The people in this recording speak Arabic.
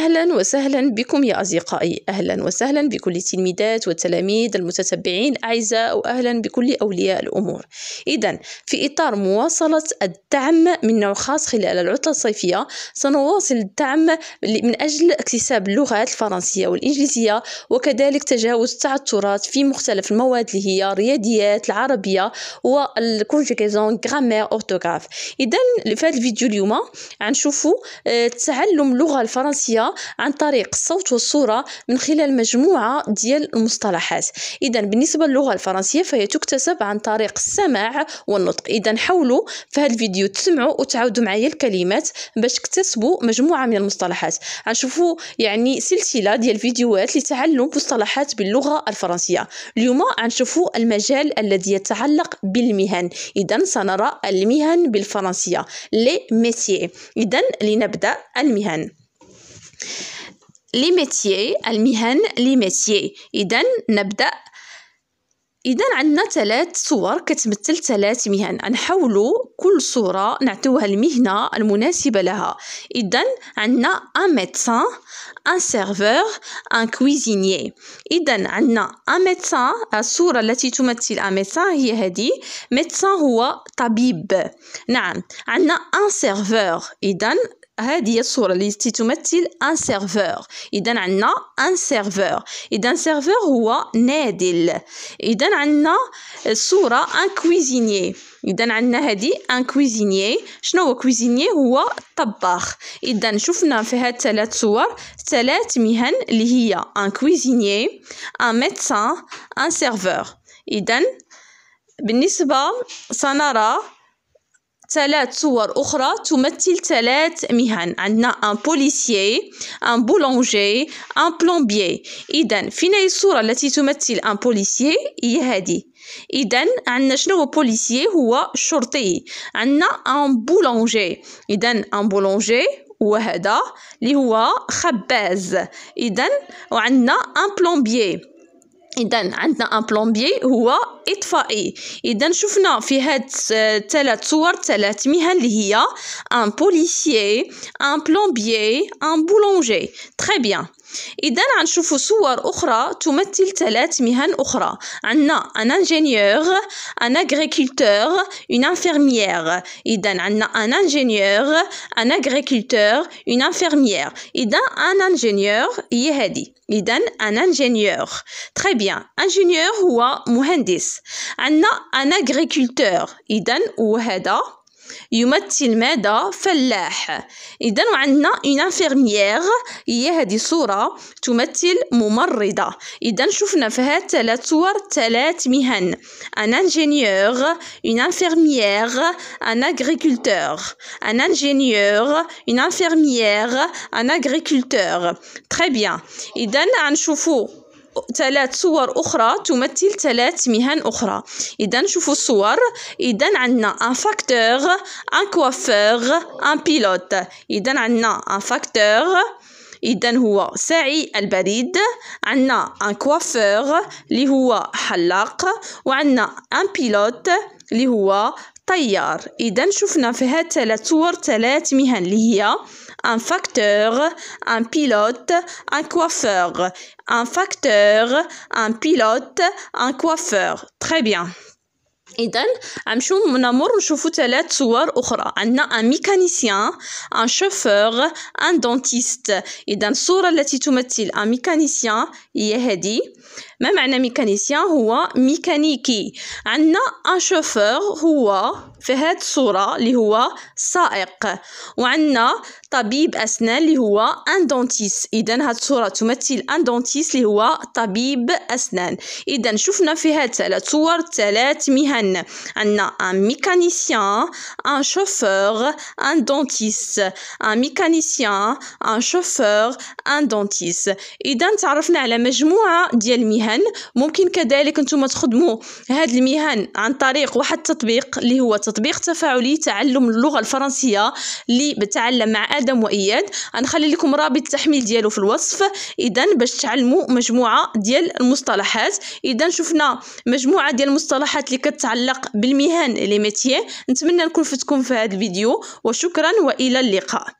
أهلا وسهلا بكم يا أصدقائي أهلا وسهلا بكل التلميذات والتلاميذ المتتبعين أعزاء وأهلا بكل أولياء الأمور إذا في إطار مواصلة الدعم من نوع خاص خلال العطلة الصيفية سنواصل الدعم من أجل اكتساب اللغات الفرنسية والإنجليزية وكذلك تجاوز التعثرات في مختلف المواد اللي هي الرياضيات العربية والكونجيكيزون غرامير أورتوغراف إذا في هذا الفيديو اليوم غنشوفوا آه، تعلم اللغة الفرنسية عن طريق الصوت والصورة من خلال مجموعة ديال المصطلحات إذا بالنسبة للغة الفرنسية فهي تكتسب عن طريق السماع والنطق إذا حاولوا في هذا الفيديو تسمعوا وتعاودوا معايا الكلمات باش تكتسبوا مجموعة من المصطلحات غنشوفوا يعني سلسلة ديال الفيديوهات لتعلم مصطلحات باللغة الفرنسية اليوم غنشوفوا المجال الذي يتعلق بالمهن إذا سنرى المهن بالفرنسية لي ميسيي إذا لنبدأ المهن لي ميتيي المهن لي ميتيي إذا نبدأ إذا عندنا ثلاث صور كتمثل ثلاث مهن غنحاولوا كل صورة نعطيوها المهنة المناسبة لها إذا عندنا ان ميدسان ان سيرفور ان كويزينيي إذا عندنا ان ميدسان الصورة التي تمثل ان ميدسان هي هذه ميدسان هو طبيب نعم عندنا ان سيرفور إذا هذه هي الصورة التي تمثل ان سيرفور إذا عندنا ان سيرفور إذا سيرفور هو نادل إذا عندنا الصورة ان كويزينيي إذا عندنا هذه ان كويزينيي شنو هو كويزينيي هو الطباخ إذا شفنا في هاد ثلاث صور ثلاث مهن اللي هي ان كويزينيي ان ميدسان ان سيرفور إذا بالنسبة سنرى ثلاث صور أخرى تمثل ثلاث مهن عندنا ان بوليسيي ان بولونجي ان بلومبيي إذا فين هي الصورة التي تمثل ان بوليسيي هي هذه إذا عندنا شنو هو بوليسيي هو شرطي عندنا ان بولونجي إذا ان بولونجي وهذا اللي هو خباز إذا وعندنا ان بلومبيي اذا عندنا ان بلومبيي هو اطفائي اذا شفنا في هاد ثلاث صور ثلاث مهن اللي هي ان بوليسيي ان بلومبيي ان بولونجي تري بيان إذا نشوفوا صور أخرى تمثل ثلاث مهن أخرى عندنا أن انجينيور أن اغريكولتور أن انفيرميير إذا عندنا أن انجينيور أن اغريكولتور أن انفيرميير إذا أن انجينيور هي هذه إذا أن انجينيور تري بيان انجينيور هو مهندس عندنا أن اغريكولتور إذا وهذا يمثل ماذا فلاح اذا وعندنا اون انفيرميير هي هذه صوره تمثل ممرضه اذا شفنا في هذه الثلاث صور ثلاث مهن ان انجينيور اون انفيرميير ان اغريكولتور ان انجينيور اون انفيرميير ان اغريكولتور تري بيان اذا عنشوفو ثلاث صور أخرى تمثل ثلاث مهن أخرى إذا شوفوا الصور إذا عندنا ان فاكتور ان كوافور ان بيلوت إذا عندنا ان فاكتور إذا هو ساعي البريد عندنا ان كوافور اللي هو حلاق وعندنا ان بيلوت اللي هو طيار إذا شفنا في هاد ثلاث صور ثلاث مهن اللي هي un facteur, un pilote, un coiffeur, un facteur, un pilote, un coiffeur. Très bien. Et puis, mon amour, je un mécanicien, un chauffeur, un dentiste. Et puis, sur la un mécanicien, e ما معنى ميكانيسيان هو ميكانيكي عندنا ان شوفور هو في هاد الصورة اللي هو سائق وعندنا طبيب أسنان اللي هو ان دونتيس إذا هاد الصورة تمثل ان دونتيس اللي هو طبيب أسنان إذا شفنا في هاد ثلاث صور ثلاث مهن عندنا ان ميكانيسيان ان شوفور ان دونتيس ان ميكانيسيان ان شوفور ان دونتيس إذا تعرفنا على مجموعة ديال المهن المهن ممكن كذلك نتوما تخدموا هذه المهن عن طريق واحد التطبيق اللي هو تطبيق تفاعلي تعلم اللغه الفرنسيه اللي بتعلم مع ادم واياد نخلي لكم رابط التحميل ديالو في الوصف اذا باش تعلموا مجموعه ديال المصطلحات اذا شفنا مجموعه ديال المصطلحات اللي كتعلق بالمهن لي ميتيي نتمنى نكون فتكم في هذا الفيديو وشكرا والى اللقاء